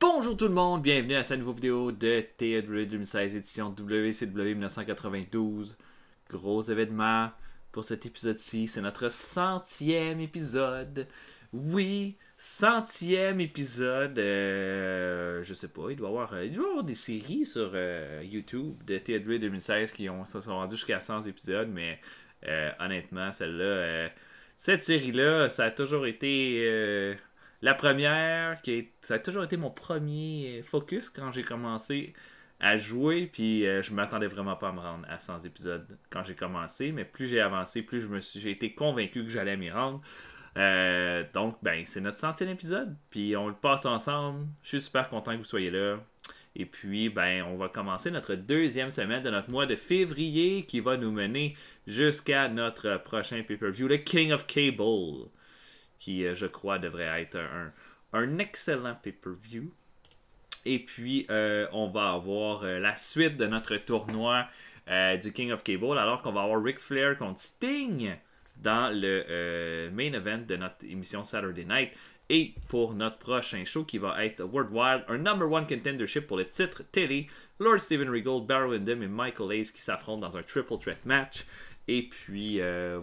Bonjour tout le monde, bienvenue à cette nouvelle vidéo de TW 2016 édition WCW 1992. Gros événement pour cet épisode-ci, c'est notre centième épisode. Oui, centième épisode. Euh, je sais pas, il doit y avoir, euh, des séries sur euh, YouTube de TW 2016 qui ont, se sont rendues jusqu'à 100 épisodes, mais honnêtement, celle-là, cette série-là, ça a toujours été la première, qui ça a toujours été mon premier focus quand j'ai commencé à jouer, puis euh, je m'attendais vraiment pas à me rendre à 100 épisodes quand j'ai commencé, mais plus j'ai avancé, plus je me suis, j'ai été convaincu que j'allais m'y rendre. Euh, donc, ben, c'est notre centième épisode, puis on le passe ensemble. Je suis super content que vous soyez là. Et puis, ben, on va commencer notre deuxième semaine de notre mois de février qui va nous mener jusqu'à notre prochain pay-per-view, le King of Cable qui, euh, je crois, devrait être un, excellent pay-per-view. Et puis, euh, on va avoir euh, la suite de notre tournoi du King of Cable, alors qu'on va avoir Ric Flair contre Sting dans le main event de notre émission Saturday Night. Et pour notre prochain show qui va être Worldwide, un number one contendership pour le titre télé, Lord Steven Regal, Barry Windham et Michael Hayes qui s'affrontent dans un triple threat match. Et puis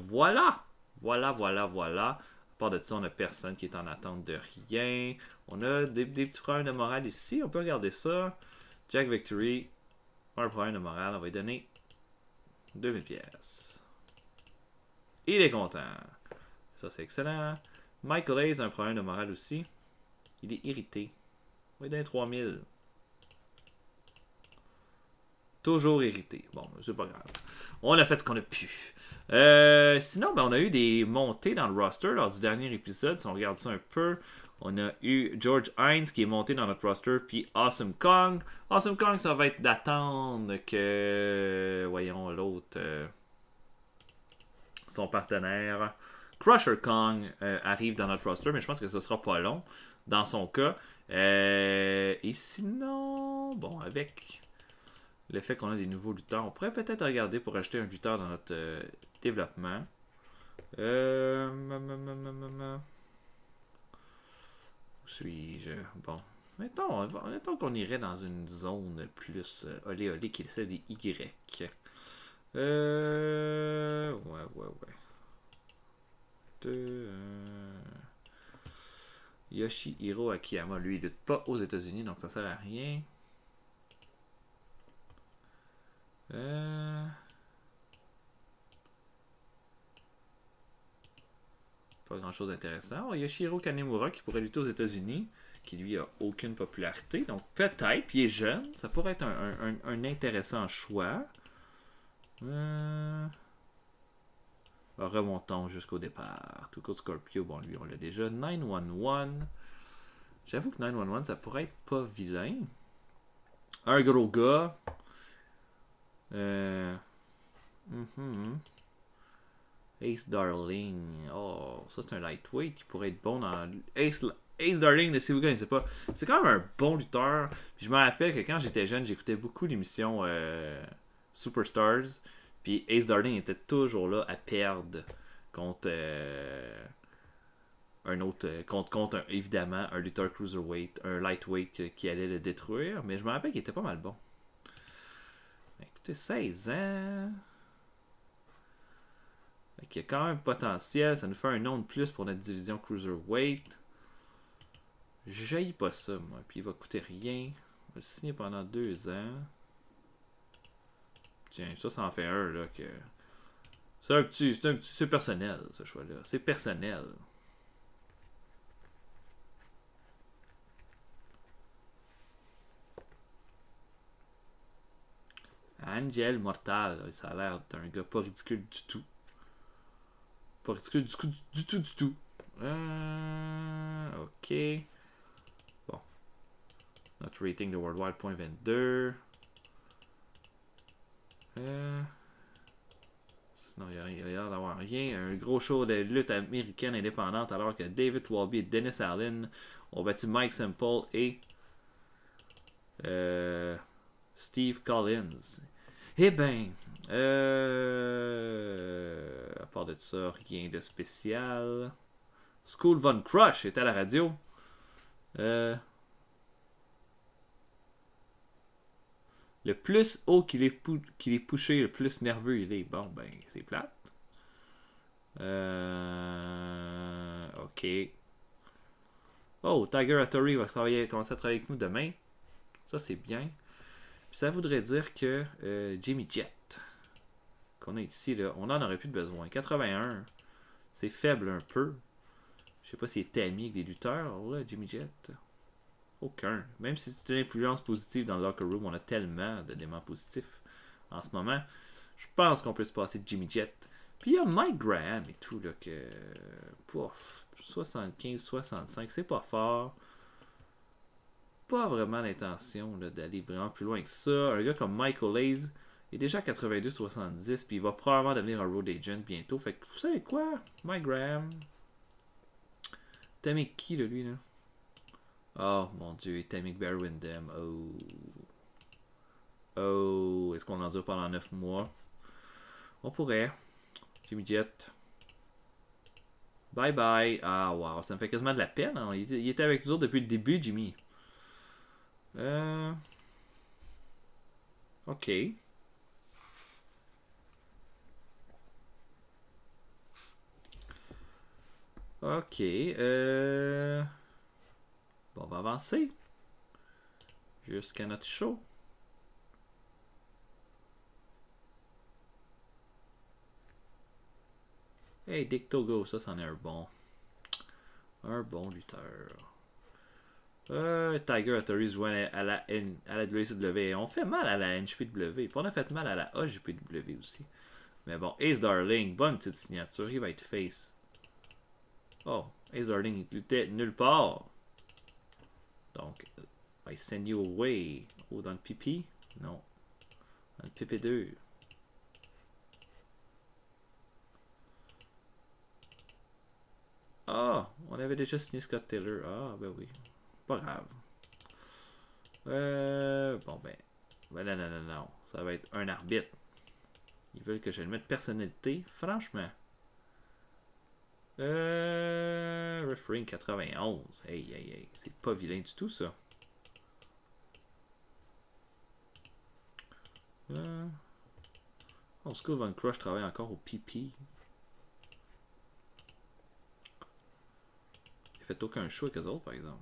voilà, voilà, voilà, voilà part de ça, on a personne qui est en attente de rien. On a des, petits problèmes de morale ici. On peut regarder ça. Jack Victory, un problème de morale. On va lui donner 2000 pièces. Il est content. Ça, c'est excellent. Michael Hayes un problème de morale aussi. Il est irrité. On va lui donner 3000. Toujours hérité. Bon, c'est pas grave. On a fait ce qu'on a pu. Euh, sinon, ben, on a eu des montées dans le roster lors du dernier épisode. Si on regarde ça un peu, on a eu George Hines qui est monté dans notre roster, puis Awesome Kong. Awesome Kong, ça va être d'attendre que, voyons, l'autre, euh, son partenaire, Crusher Kong, euh, arrive dans notre roster, mais je pense que ce sera pas long dans son cas. et sinon, bon, avec le fait qu'on a des nouveaux lutteurs. On pourrait peut-être regarder pour acheter un lutteur dans notre euh, développement. Euh, Où suis-je? Bon. Mettons, mettons qu'on irait dans une zone plus euh, olé olé qui est des Y. Euh, ouais, ouais, ouais. Yoshi Hiro Akiyama, lui, il pas aux États-Unis, donc ça sert à rien. Euh, pas grand-chose d'intéressant. Il y Kanemura qui pourrait lutter aux États-Unis, qui lui a aucune popularité. Donc peut-être, puis il est jeune, ça pourrait être un, intéressant choix. Euh... remontons jusqu'au départ. Tout court Scorpio, bon lui on l'a déjà. 911. J'avoue que 911 ça pourrait être pas vilain. Un gros gars, euh, mhm. Ace Darling. Oh, ça c'est un lightweight qui pourrait être bon dans. Ace, Ace Darling, si vous ne connaissez pas, c'est quand même un bon lutteur. je me rappelle que quand j'étais jeune, j'écoutais beaucoup l'émission euh, Superstars. Puis Ace Darling était toujours là à perdre contre euh, un autre. Contre, contre évidemment un lutteur cruiserweight, un lightweight qui allait le détruire. Mais je me rappelle qu'il était pas mal bon. Écoutez, 16 ans. Il y a quand même potentiel. Ça nous fait un nom de plus pour notre division Cruiserweight. J'aille pas ça, moi. Puis il va coûter rien. On va le signer pendant deux ans. Tiens, ça, ça en fait un, là, que... C'est un petit... C'est un petit... C'est personnel, ce choix-là. C'est personnel. Angel Mortal. Ça a l'air d'un gars pas ridicule du tout. Pas ridicule du, coup, du, tout, du tout. Euh, ok. Bon. Notre rating the Worldwide, point 22. Euh, sinon, il n'y a, l'air d'avoir rien. Un gros show de lutte américaine indépendante alors que David Walby et Dennis Allen ont battu Mike Semple et euh, Steve Collins. Eh ben, euh, à part de ça, rien de spécial. School Von Crush est à la radio. Euh, le plus haut qu'il est, qu'il poussé, le plus nerveux il est. Bon, ben, c'est plate. Euh, ok. Oh, Tiger Hattori va commencer à travailler avec nous demain. Ça, c'est bien ça voudrait dire que euh, Jimmy Jet, qu'on est ici, là, on en aurait plus de besoin. 81, c'est faible un peu. Je sais pas si est ami avec des lutteurs, Jimmy Jet. Aucun. Même si c'est une influence positive dans le locker room, on a tellement d'éléments positifs en ce moment. Je pense qu'on peut se passer de Jimmy Jet. Puis il y a Mike Graham et tout, là, que... Pouf, 75, 65, c'est pas fort pas vraiment l'intention d'aller vraiment plus loin que ça. Un gars comme Michael Hayes est déjà à 82-70, puis il va probablement devenir un road agent bientôt. Fait que vous savez quoi, Mike Graham mis qui de lui Oh mon dieu, Tamik Berwindem. Oh. Oh, est-ce qu'on l'endure pendant 9 mois On pourrait. Jimmy Jet. Bye bye. Ah, wow, ça me fait quasiment de la peine. Hein. Il, était, avec nous depuis le début, Jimmy. Euh, ok. Ok. Euh, bon, on va avancer. Jusqu'à notre show. Hey, Dictogo, ça, c'en est un bon. Un bon lutteur. Euh, Tiger Hattery à la, à la WCW. On fait mal à la NJPW. on a fait mal à la AJPW aussi. Mais bon, Ace Darling, bonne petite signature. Il va être face. Oh, Ace Darling, il luttait nulle part. Donc, euh, I send you away. Oh, dans le pipi? Non. Dans le PP2. Ah, on avait déjà signé Scott Taylor. Ah, ben oui. Pas grave. Euh, bon ben, ben. Non, non, non, non. Ça va être un arbitre. Ils veulent que je le mette personnalité. Franchement. Euh, 91. Hey, hey, hey. C'est pas vilain du tout, ça. Euh, on se un Crush travaille encore au pipi. Il fait aucun show avec autres, par exemple.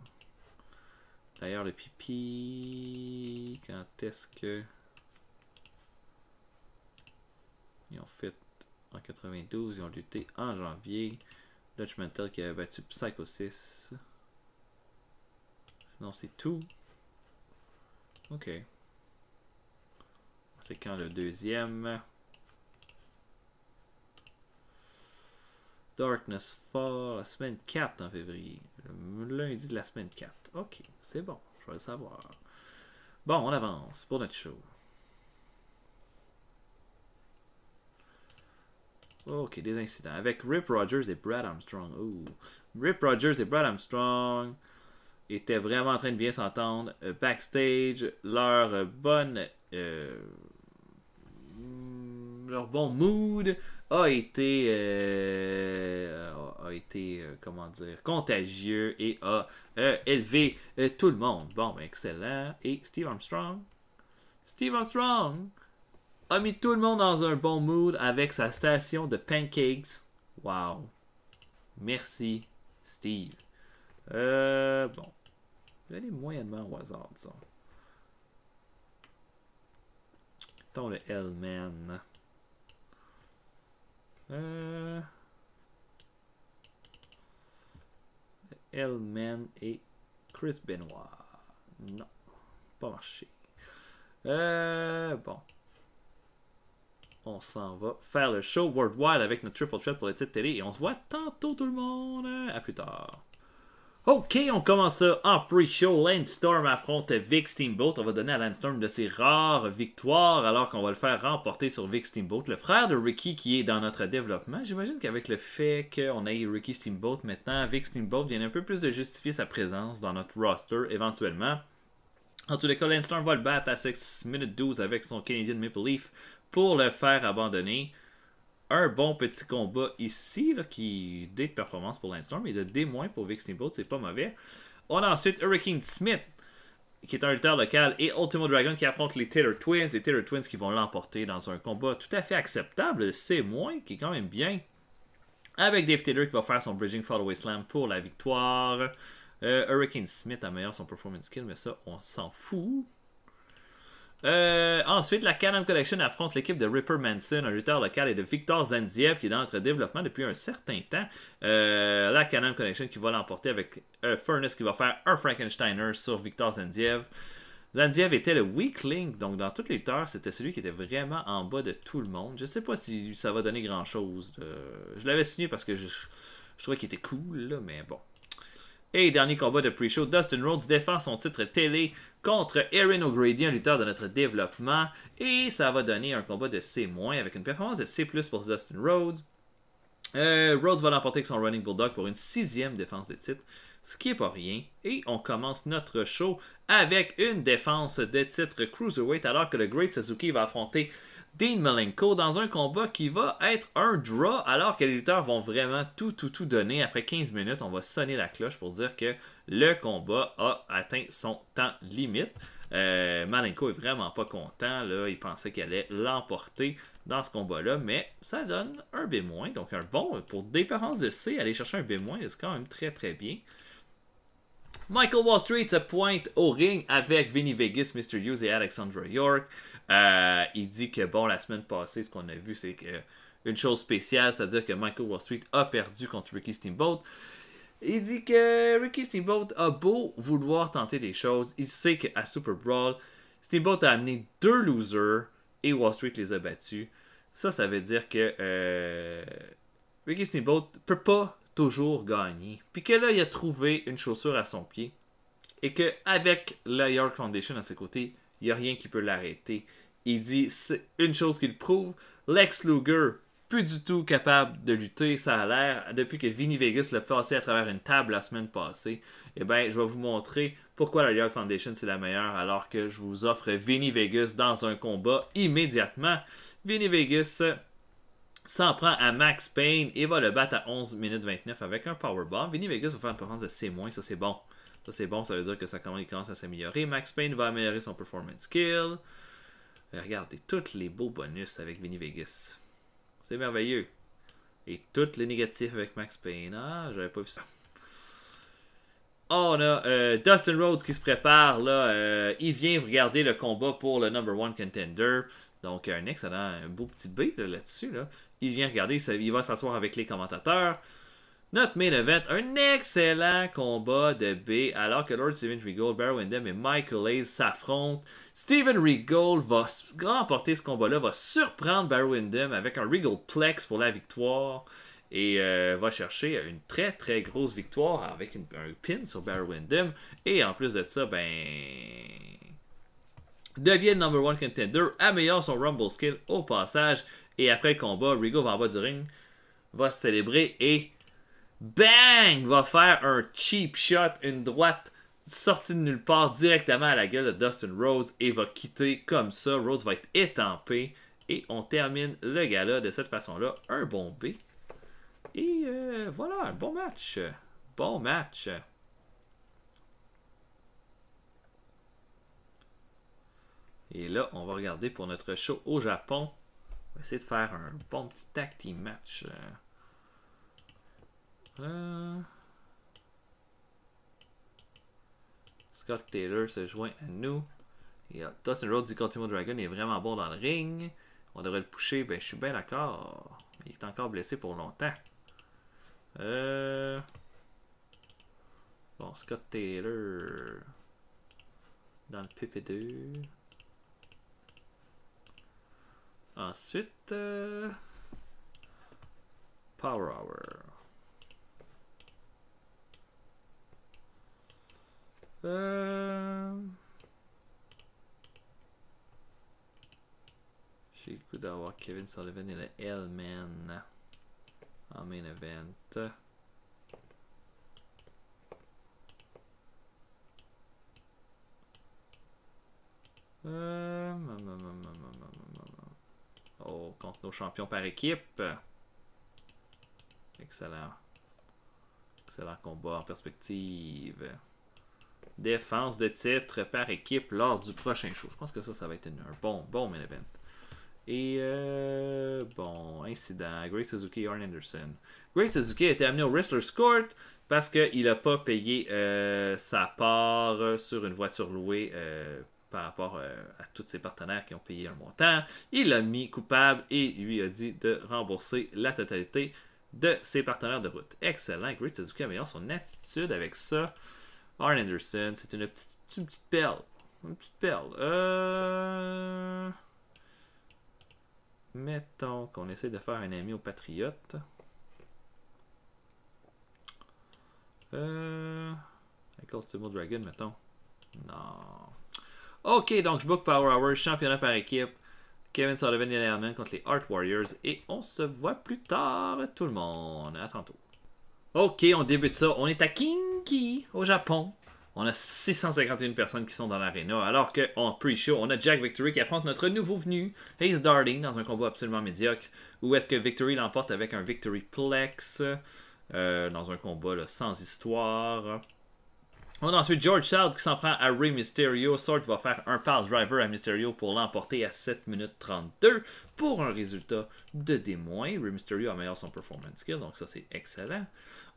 D'ailleurs, le pipi, quand est-ce que... Ils ont fait en 92, ils ont lutté en janvier. Dutch qui avait battu Psycho 6. Sinon, c'est tout. Ok. C'est quand le deuxième Darkness Fall, la semaine 4 en février. lundi de la semaine 4. Ok, c'est bon, je vais le savoir. Bon, on avance pour notre show. Ok, des incidents. Avec Rip Rogers et Brad Armstrong. Rip Rogers et Brad Armstrong étaient vraiment en train de bien s'entendre. Euh, backstage, leur bonne... Euh, leur bon mood a été, euh, été euh, comment dire, contagieux et a euh, élevé tout le monde. Bon, ben, excellent. Et Steve Armstrong, Steve Armstrong a mis tout le monde dans un bon mood avec sa station de pancakes. Wow. Merci, Steve. Euh, bon. Allez moyennement au hasard, disons. le Hellman euh... Hellman et Chris Benoit. Non, pas marché. Euh, bon. On s'en va faire le show worldwide avec notre triple threat pour les titres télé et on se voit tantôt tout le monde. À plus tard. Ok, on commence ça en ah, pre-show. Landstorm affronte Vic Steamboat. On va donner à Landstorm de ses rares victoires alors qu'on va le faire remporter sur Vic Steamboat, le frère de Ricky qui est dans notre développement. J'imagine qu'avec le fait qu'on ait Ricky Steamboat maintenant, Vic Steamboat vient un peu plus de justifier sa présence dans notre roster éventuellement. En tous les cas, Landstorm va le battre à 6 minutes 12 avec son Canadian Maple Leaf pour le faire abandonner un bon petit combat ici, qui D de performance pour il et de moins pour Vic c'est pas mauvais. On a ensuite Hurricane Smith, qui est un lutteur local, et Ultimo Dragon qui affronte les Taylor Twins, les Taylor Twins qui vont l'emporter dans un combat tout à fait acceptable, c'est moins, qui est quand même bien. Avec Dave Taylor qui va faire son Bridging away Slam pour la victoire. Euh, Hurricane Smith améliore son performance skill, mais ça, on s'en fout. Euh, ensuite, la Canon Collection affronte l'équipe de Ripper Manson, un lutteur local, et de Victor Zandiev, qui est dans notre développement depuis un certain temps. Euh, la Canon Collection qui va l'emporter avec un Furnace qui va faire un Frankensteiner sur Victor Zandiev. Zandiev était le weak link, donc dans toutes les lutteurs, c'était celui qui était vraiment en bas de tout le monde. Je sais pas si ça va donner grand chose. Euh, je l'avais signé parce que je, trouvais qu'il était cool, mais bon, et dernier combat de pre-show, Dustin Rhodes défend son titre télé contre Erin O'Grady, un lutteur de notre développement. Et ça va donner un combat de C- avec une performance de C pour Dustin Rhodes. Euh, Rhodes va l'emporter avec son Running Bulldog pour une sixième défense de titre, ce qui n'est pas rien. Et on commence notre show avec une défense de titre Cruiserweight alors que le Great Suzuki va affronter Dean Malenko dans un combat qui va être un draw alors que les lutteurs vont vraiment tout, tout, tout donner. Après 15 minutes, on va sonner la cloche pour dire que le combat a atteint son temps limite. Euh, Malenko est vraiment pas content. Là. Il pensait qu'elle allait l'emporter dans ce combat-là, mais ça donne un B-. Donc un bon, pour différence de C, aller chercher un B-, c'est quand même très très bien. Michael Wall Street se pointe au ring avec Vinny Vegas, Mr. Hughes et Alexandra York. Euh, il dit que, bon, la semaine passée, ce qu'on a vu, c'est que une chose spéciale, c'est-à-dire que Michael Wall Street a perdu contre Ricky Steamboat. Il dit que Ricky Steamboat a beau vouloir tenter des choses, il sait qu'à Super Brawl, Steamboat a amené deux losers et Wall Street les a battus. Ça, ça veut dire que euh, Ricky Steamboat peut pas toujours gagner. Puis que là, il a trouvé une chaussure à son pied et que avec la York Foundation à ses côtés, il n'y a rien qui peut l'arrêter. Il dit une chose qu'il prouve Lex Luger, plus du tout capable de lutter, ça a l'air, depuis que Vinny Vegas l'a passé à travers une table la semaine passée. Eh bien, je vais vous montrer pourquoi la York Foundation c'est la meilleure, alors que je vous offre Vinny Vegas dans un combat immédiatement. Vinny Vegas s'en prend à Max Payne et va le battre à 11 minutes 29 avec un powerbomb. Vinny Vegas va faire une performance de C-, ça c'est bon. Ça, c'est bon, ça veut dire que ça commence à s'améliorer. Max Payne va améliorer son performance skill. regardez, tous les beaux bonus avec Vinny Vegas. C'est merveilleux. Et tous les négatifs avec Max Payne. Ah, j'avais pas vu ça. Oh, on a euh, Dustin Rhodes qui se prépare. là. Euh, il vient regarder le combat pour le number one contender. Donc, un excellent, un beau petit B là-dessus. Il vient regarder, il va s'asseoir avec les commentateurs. Notre main event, un excellent combat de B alors que Lord Steven Regal, Barry Windham et Michael Hayes s'affrontent. Steven Regal va remporter ce combat-là, va surprendre Barry Windham avec un Regal Plex pour la victoire et euh, va chercher une très très grosse victoire avec un pin sur Barry Windham. Et en plus de ça, ben devient number one contender, améliore son rumble skill au passage et après le combat, Regal va en bas du ring, va se célébrer et bang, va faire un cheap shot, une droite sortie de nulle part directement à la gueule de Dustin Rhodes et va quitter comme ça. Rhodes va être étampé et on termine le gala de cette façon-là. Un bon B. Et euh, voilà, un bon match. Bon match. Et là, on va regarder pour notre show au Japon. On va essayer de faire un bon petit tag match. Scott Taylor se joint à nous. Et a euh, Dustin Rhodes du Continental Dragon est vraiment bon dans le ring. On devrait le pousser. Ben, je suis bien d'accord. Il est encore blessé pour longtemps. Euh, bon, Scott Taylor. Dans le PP2. Ensuite... Euh, Power Hour. J'ai le coup d'avoir Kevin Sullivan et le Hellman en main event. Oh, contre nos champions par équipe. Excellent. Excellent combat en perspective défense de titre par équipe lors du prochain show. Je pense que ça, ça va être un bon, bon main event. Et euh, bon, incident, Grace Suzuki, Arn Anderson. Grace Suzuki a été amené au Wrestler's Court parce qu'il n'a pas payé euh, sa part sur une voiture louée euh, par rapport euh, à tous ses partenaires qui ont payé un montant. Il l'a mis coupable et lui a dit de rembourser la totalité de ses partenaires de route. Excellent, Grace Suzuki meilleur son attitude avec ça. Arn Anderson, c'est une petite, petite perle. Une petite perle. Euh, mettons qu'on essaie de faire un ami aux Patriotes. Euh... Avec Dragon, mettons. Non. Ok, donc je book Power Hour, championnat par équipe. Kevin Sullivan et Hellman contre les Art Warriors. Et on se voit plus tard, tout le monde. À tantôt. Ok, on débute ça. On est à Kinky au Japon. On a 651 personnes qui sont dans l'arena, alors qu'en pre-show, on a Jack Victory qui affronte notre nouveau venu, Ace Darling, dans un combat absolument médiocre, Ou est-ce que Victory l'emporte avec un Victory Plex, euh, dans un combat sans histoire. On a ensuite George Child qui s'en prend à Ray Mysterio. Sort va faire un pass driver à Mysterio pour l'emporter à 7 minutes 32 pour un résultat de des moins. Ray Mysterio améliore son performance skill, donc ça c'est excellent.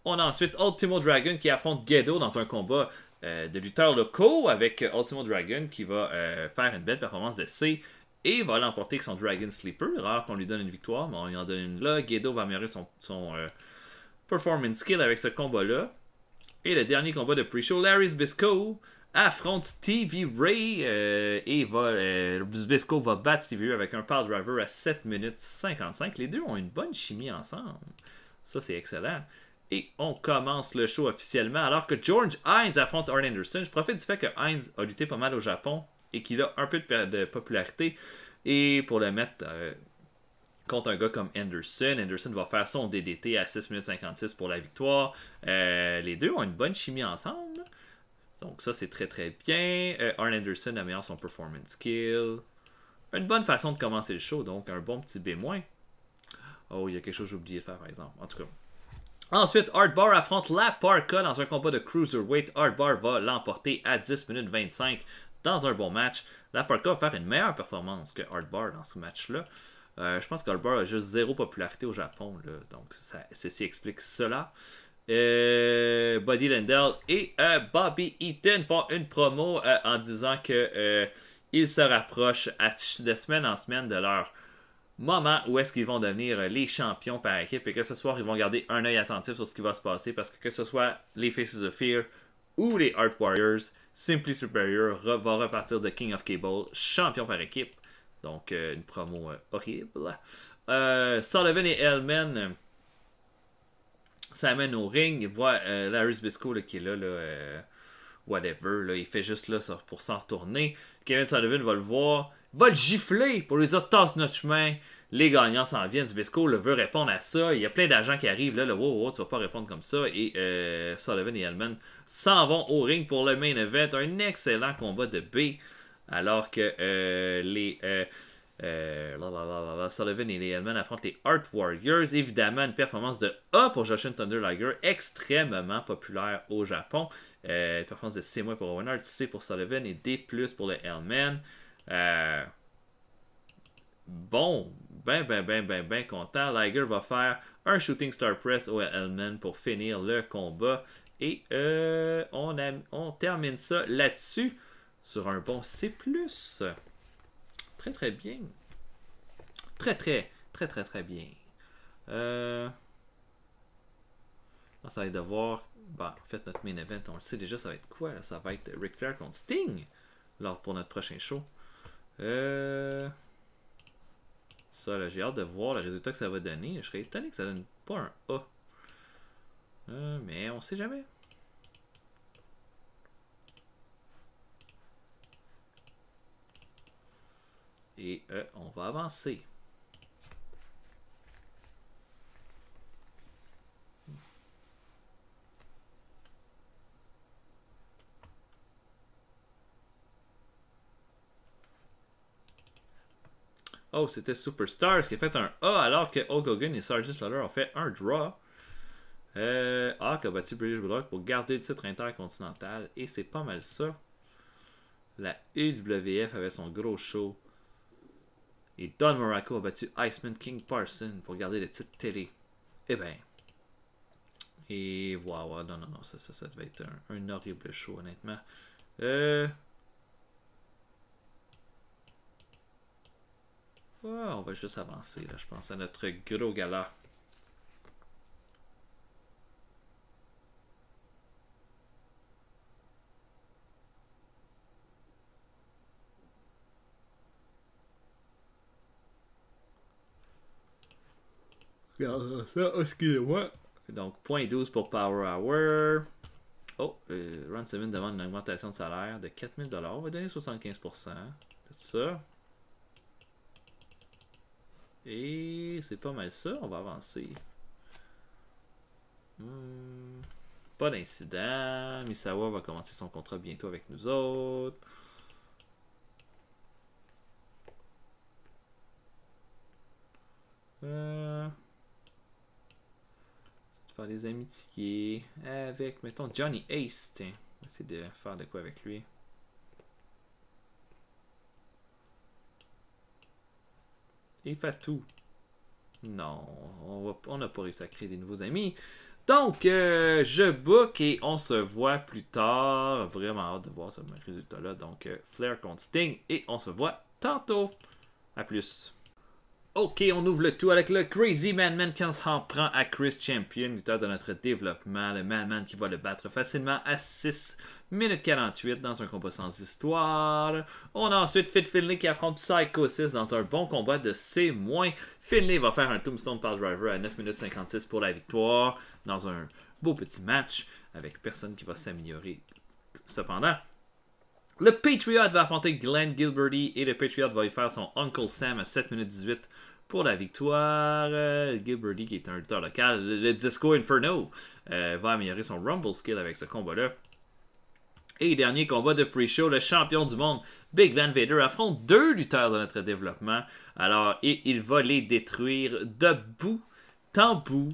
On a ensuite Ultimo Dragon qui affronte Gedo dans un combat euh, de lutteurs locaux avec euh, Ultimo Dragon qui va euh, faire une belle performance de C et va l'emporter avec son Dragon Sleeper. Rare qu'on lui donne une victoire, mais on lui en donne une là. Gedo va améliorer son, performance skill avec ce combat-là. Et le dernier combat de pre-show, Larry Zbysko affronte TV Ray euh, et va, euh, va battre Stevie Ray avec un power driver à 7 minutes 55. Les deux ont une bonne chimie ensemble. Ça, c'est excellent. Et on commence le show officiellement alors que George Hines affronte Arn Anderson. Je profite du fait que Hines a lutté pas mal au Japon et qu'il a un peu de, popularité. Et pour le mettre euh, contre un gars comme Anderson. Anderson va faire son DDT à 6 minutes 56 pour la victoire. Euh, les deux ont une bonne chimie ensemble. Donc ça, c'est très très bien. Euh, Arn Anderson améliore son performance skill. Une bonne façon de commencer le show, donc un bon petit B-. Oh, il y a quelque chose que j'ai oublié de faire, par exemple. En tout cas. Ensuite, Hardbar affronte la Parka dans un combat de Cruiserweight. Hardbar va l'emporter à 10 minutes 25 dans un bon match. La Parka va faire une meilleure performance que Hardbar dans ce match-là. Euh, je pense que Goldberg a juste zéro popularité au Japon, donc ceci explique cela. Euh, Buddy Lendell et euh, Bobby Eaton font une promo en disant que se rapprochent de semaine en semaine de leur moment où est-ce qu'ils vont devenir les champions par équipe et que ce soir ils vont garder un œil attentif sur ce qui va se passer parce que que ce soit les Faces of Fear ou les Art Warriors, Simply Superior va repartir de King of Cable champion par équipe. Donc, euh, une promo euh, horrible. Euh, Sullivan et Hellman s'amènent au ring. Voit euh, Larry Bisco qui est là, whatever. il fait juste là pour s'en retourner. Kevin Sullivan va le voir, va le gifler pour lui dire tasse notre chemin. Les gagnants s'en viennent. Bisco le veut répondre à ça. Il y a plein d'agents qui arrivent là, le wow, wow, tu vas pas répondre comme ça. Et Sullivan et Hellman s'en vont au ring pour le main event. Un excellent combat de B. Alors que euh, les. Euh, euh, Sullivan et les Hellman affrontent les Art Warriors. Évidemment, une performance de A pour Joshin Thunder Liger, extrêmement populaire au Japon. une performance de C- pour Owen Hart, C pour Sullivan et D pour le Hellman. bon, ben, ben, ben, ben, ben content. Liger va faire un Shooting Star Press au Hellman pour finir le combat. Et on, on termine ça là-dessus sur un bon C+. Très, très bien. Très, très, très, très, très bien. Euh... Ça va être de voir... bah, en fait, notre main event, on le sait déjà, ça va être quoi? Ça va être Ric Flair contre Sting lors pour notre prochain show. Euh... Ça, là, j'ai hâte de voir le résultat que ça va donner. Je serais étonné que ça donne pas un A. Euh, mais on sait jamais. et euh, on va avancer. Oh, c'était Superstars qui a fait un A alors que Hulk Hogan et Sgt. Slaughter ont fait un draw. Euh, Hawk a battu British pour garder le titre intercontinental et c'est pas mal ça. La UWF avait son gros show et Don Morocco a battu Iceman King Parson pour garder les titre télé. Eh ben. Et voilà. non, non, non, ça, ça, devait être un, horrible show, honnêtement. Euh. on va juste avancer, là, je pense, à notre gros gala. Regarde ça, excusez-moi. Donc, 0.12 pour Power Hour. Oh, euh, Run7 demande une augmentation de salaire de 4000 On va donner 75%. C'est ça. Et c'est pas mal ça. On va avancer. Hmm. pas d'incident. Misawa va commencer son contrat bientôt avec nous autres. Euh faire des amitiés avec, mettons, Johnny Ace, On va essayer de faire de quoi avec lui. Et Fatou. Non, on n'a pas réussi à créer des nouveaux amis. Donc, euh, je book et on se voit plus tard. Vraiment hâte de voir ce résultat-là. Donc, euh, Flair contre Sting et on se voit tantôt. À plus. Ok, on ouvre le tout avec le Crazy Madman qui s'en prend à Chris Champion, lutteur de notre développement. Le Madman qui va le battre facilement à 6 minutes 48 dans un combat sans histoire. On a ensuite Fit Finley qui affronte Psycho 6 dans un bon combat de C-. Finley va faire un Tombstone par Driver à 9 minutes 56 pour la victoire dans un beau petit match avec personne qui va s'améliorer cependant. Le Patriot va affronter Glenn Gilberty et le Patriot va y faire son Uncle Sam à 7 minutes 18 pour la victoire. Euh, Gilberty, qui est un lutteur local, le, Disco Inferno, euh, va améliorer son Rumble skill avec ce combat-là. Et dernier combat de pre-show, le champion du monde, Big Van Vader, affronte deux lutteurs de notre développement. Alors, il va les détruire debout, en bout.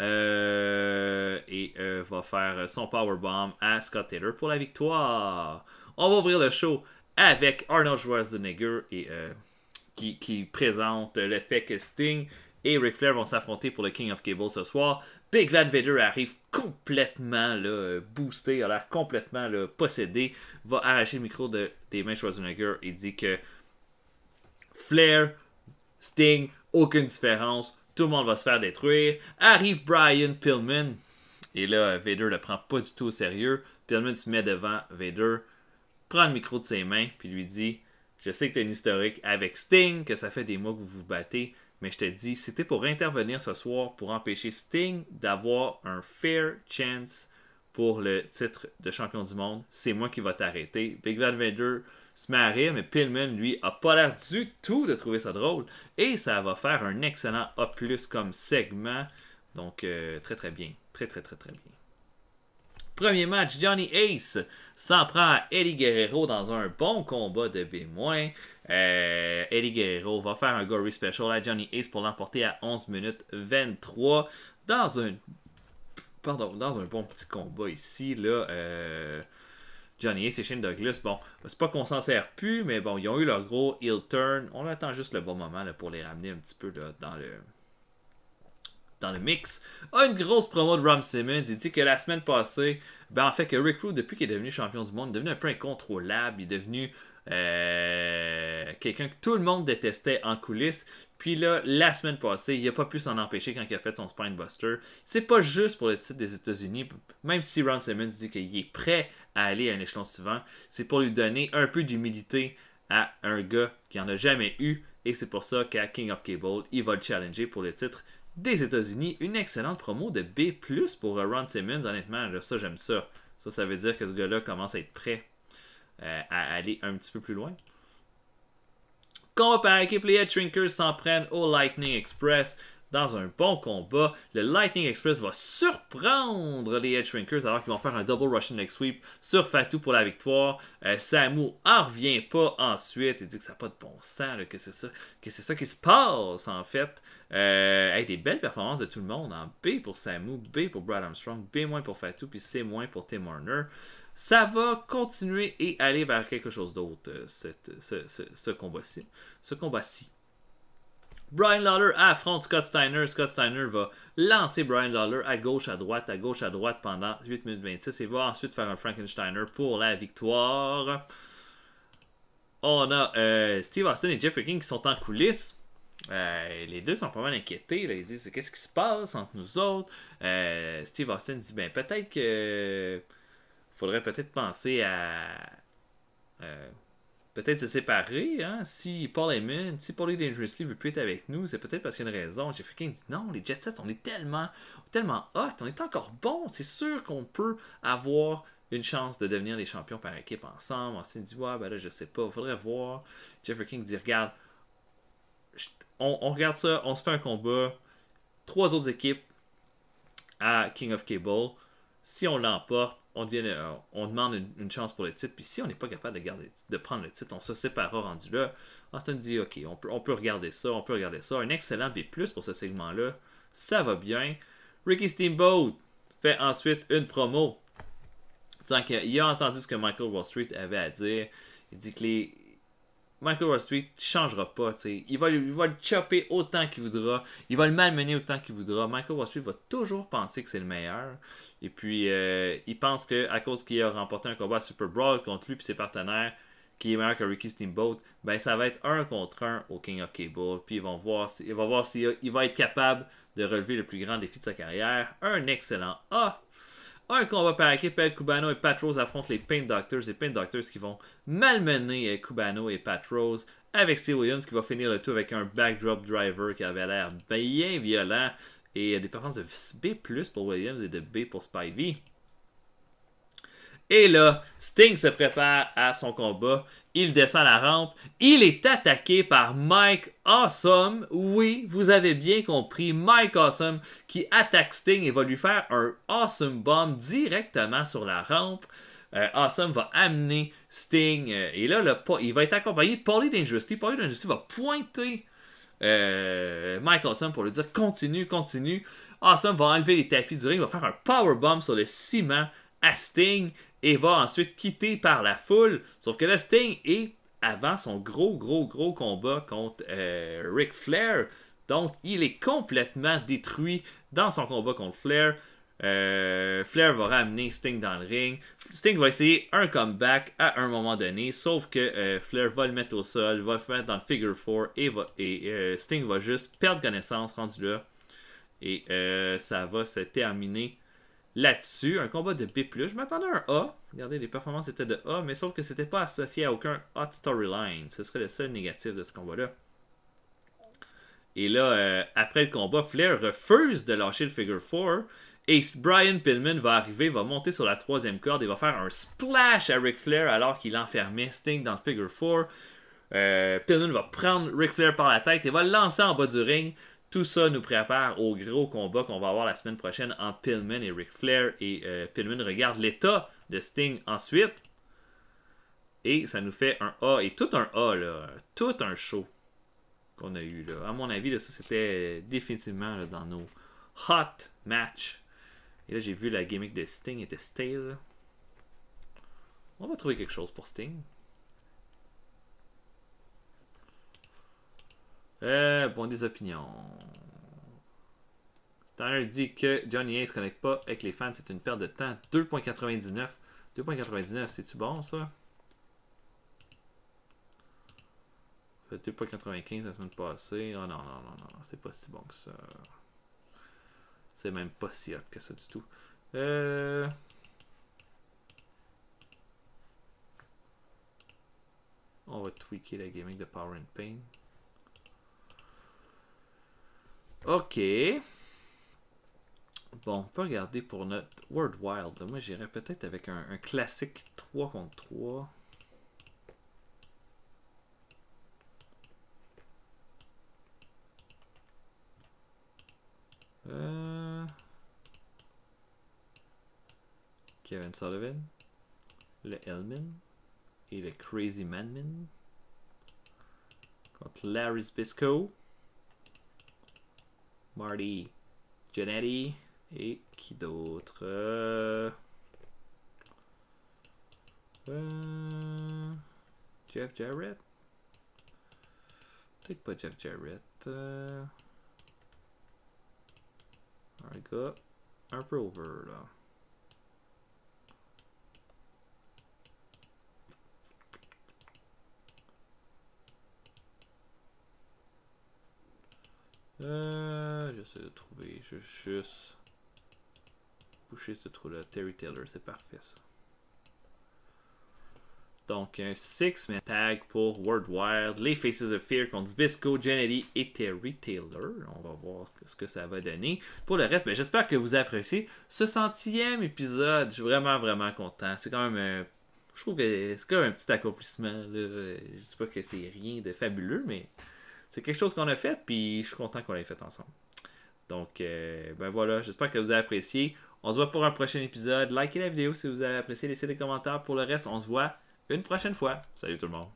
Euh, et va faire son Bomb à Scott Taylor pour la victoire. On va ouvrir le show avec Arnold Schwarzenegger et, euh, qui, présente le fait que Sting et Ric Flair vont s'affronter pour le King of Cable ce soir. Big Van Vader arrive complètement le euh, boosté, a l'air complètement le possédé, va arracher le micro de, des mains Schwarzenegger et dit que Flair, Sting, aucune différence, tout le monde va se faire détruire. Arrive Brian Pillman, et là, Vader le prend pas du tout au sérieux. Pillman se met devant Vader prend le micro de ses mains, puis lui dit Je sais que tu as une historique avec Sting, que ça fait des mois que vous vous battez, mais je te dis, c'était pour intervenir ce soir pour empêcher Sting d'avoir un fair chance pour le titre de champion du monde. C'est moi qui va t'arrêter. Big Van Vader se met mais Pillman, lui, a pas l'air du tout de trouver ça drôle. Et ça va faire un excellent A+, comme segment. Donc, euh, très très bien. Très très très très bien. Premier match, Johnny Ace s'en prend à Eddie Guerrero dans un bon combat de B-. Euh, Eddie Guerrero va faire un Gory Special à Johnny Ace pour l'emporter à 11 minutes 23 dans un pardon, dans un bon petit combat ici là euh, Johnny Ace et Shane Douglas, bon, c'est pas qu'on s'en sert plus, mais bon, ils ont eu leur gros heel turn. On attend juste le bon moment pour les ramener un petit peu dans le dans le mix, a une grosse promo de Ram Simmons. Il dit que la semaine passée, ben, en fait, que Rick Rude, depuis qu'il est devenu champion du monde, est devenu un peu incontrôlable. Il est devenu euh, quelqu'un que tout le monde détestait en coulisses. Puis là, la semaine passée, il n'a pas pu s'en empêcher quand il a fait son Spinebuster. C'est pas juste pour le titre des États-Unis, même si Ron Simmons dit qu'il est prêt à aller à un échelon suivant, c'est pour lui donner un peu d'humilité à un gars qui en a jamais eu. Et c'est pour ça qu'à King of Cable, il va le challenger pour le titre des États-Unis. Une excellente promo de B pour euh, Ron Simmons. Honnêtement, ça, j'aime ça. Ça, ça veut dire que ce gars-là commence à être prêt euh, à aller un petit peu plus loin. Combat équipe, les Trinkers s'en prennent au Lightning Express dans un bon combat. Le Lightning Express va surprendre les Edge Shrinkers alors qu'ils vont faire un double Russian X Sweep sur Fatou pour la victoire. Euh, Samu en revient pas ensuite. et dit que ça n'a pas de bon sens, que c'est ça, que ça qui se passe en fait. Euh, des belles performances de tout le monde en hein. B pour Samu, B pour Brad Armstrong, B- moins pour Fatou, puis C- moins pour Tim Warner ça va continuer et aller vers quelque chose d'autre, euh, ce, combat-ci. Ce combat-ci. Brian Lawler affronte Scott Steiner. Scott Steiner va lancer Brian Lawler à gauche, à droite, à gauche, à droite pendant 8 minutes 26 et va ensuite faire un Frankensteiner pour la victoire. On a euh, Steve Austin et Jeff King qui sont en coulisses. Euh, les deux sont pas mal inquiétés. Là. Ils disent Qu'est-ce qui se passe entre nous autres euh, Steve Austin dit ben, Peut-être que faudrait peut-être penser à peut-être se séparer. Hein? Si Paul Heyman, si Paul Dangerously veut plus être avec nous, c'est peut-être parce qu'il y a une raison. Jeffrey King dit non, les Jet on est tellement, tellement hot, on est encore bon. C'est sûr qu'on peut avoir une chance de devenir les champions par équipe ensemble. On s'est dit, ouais, ben là, je sais pas, faudrait voir. Jeffrey King dit, regarde, on, on, regarde ça, on se fait un combat. Trois autres équipes à King of Cable. Si on l'emporte, on, euh, on demande une, chance pour le titre. Puis si on n'est pas capable de, garder, de prendre le titre, on se séparera rendu là. Austin dit Ok, on peut, on peut regarder ça, on peut regarder ça. Un excellent B pour ce segment-là. Ça va bien. Ricky Steamboat fait ensuite une promo. tant qu'il a entendu ce que Michael Wall Street avait à dire. Il dit que les, Michael Wall Street changera pas. Il va, il va le chopper autant qu'il voudra. Il va le malmener autant qu'il voudra. Michael Wall Street va toujours penser que c'est le meilleur. Et puis, euh, il pense que à cause qu'il a remporté un combat Super Brawl contre lui et ses partenaires, qui est meilleur que Ricky Steamboat, ben ça va être un contre un au King of Cable. Puis ils vont voir il va voir s'il va être capable de relever le plus grand défi de sa carrière. Un excellent A un combat par équipe, avec Cubano et Pat Rose affrontent les Paint Doctors. et Paint Doctors qui vont malmener euh, Cubano et Pat Rose avec Steve Williams qui va finir le tout avec un backdrop driver qui avait l'air bien violent. Et euh, des performances de B pour Williams et de B pour Spivey. Et là, Sting se prépare à son combat. Il descend la rampe. Il est attaqué par Mike Awesome. Oui, vous avez bien compris. Mike Awesome qui attaque Sting et va lui faire un Awesome Bomb directement sur la rampe. Euh, awesome va amener Sting. Euh, et là, le, il va être accompagné de Paulie Dangerously. Paulie Dangerously va pointer euh, Mike Awesome pour lui dire continue, continue. Awesome va enlever les tapis du ring, va faire un Power Bomb sur le ciment à Sting et va ensuite quitter par la foule. Sauf que là, Sting est avant son gros, gros, gros combat contre Rick euh, Ric Flair. Donc, il est complètement détruit dans son combat contre Flair. Euh, Flair va ramener Sting dans le ring. Sting va essayer un comeback à un moment donné, sauf que euh, Flair va le mettre au sol, va le mettre dans le figure 4 et, Sting va juste perdre connaissance rendu là. Et ça va se terminer là-dessus. Un combat de B. Je m'attendais à un A. Regardez, les performances étaient de A, mais sauf que c'était pas associé à aucun hot storyline. Ce serait le seul négatif de ce combat-là. Et là, euh, après le combat, Flair refuse de lâcher le figure 4. Et Brian Pillman va arriver, va monter sur la troisième corde et va faire un splash à Ric Flair alors qu'il enfermait Sting dans le figure 4. Euh, Pillman va prendre Ric Flair par la tête et va le lancer en bas du ring. Tout ça nous prépare au gros combat qu'on va avoir la semaine prochaine entre Pillman et Ric Flair. Et euh, Pillman regarde l'état de Sting ensuite. Et ça nous fait un A. Et tout un A, là. Tout un show qu'on a eu, là. À mon avis, là, ça, c'était définitivement dans nos hot match. Et là, j'ai vu la gimmick de Sting était stale. On va trouver quelque chose pour Sting. bon, euh, des opinions. Steiner dit que Johnny Hayes connecte pas avec les fans, c'est une perte de temps. 2.99. 2.99, c'est-tu bon, ça? Fait 2.95 la semaine passée. Oh non, non, non, non, c'est pas si bon que ça. C'est même pas si hot que ça du tout. Euh, on va tweaker la gaming de Power and Pain. Ok. Bon, on peut regarder pour notre World Wild. Moi, j'irais peut-être avec un, classique 3 contre 3. Euh. Kevin Sullivan, le Hellman et le Crazy Manman contre Larry's Biscoe. Marty, Janetti et qui d'autre euh, euh, Jeff Jarrett Peut-être pas Jeff Jarrett. Euh... Un gars un là. Euh, j'essaie de trouver. Je juste boucher ce trou-là. Terry Taylor, c'est parfait ça. Donc, un 6 mais tag pour World Wild, les Faces of Fear contre Bisco, Jennedy et Terry Taylor. On va voir ce que ça va donner. Pour le reste, ben, j'espère que vous appréciez ce centième épisode. Je suis vraiment, vraiment content. C'est quand même un... Je trouve que c'est quand un petit accomplissement. Je ne dis pas que c'est rien de fabuleux, mais c'est quelque chose qu'on a fait, puis je suis content qu'on l'ait fait ensemble. Donc, euh, ben voilà, j'espère que vous avez apprécié. On se voit pour un prochain épisode. Likez la vidéo si vous avez apprécié, laissez des commentaires. Pour le reste, on se voit une prochaine fois. Salut tout le monde.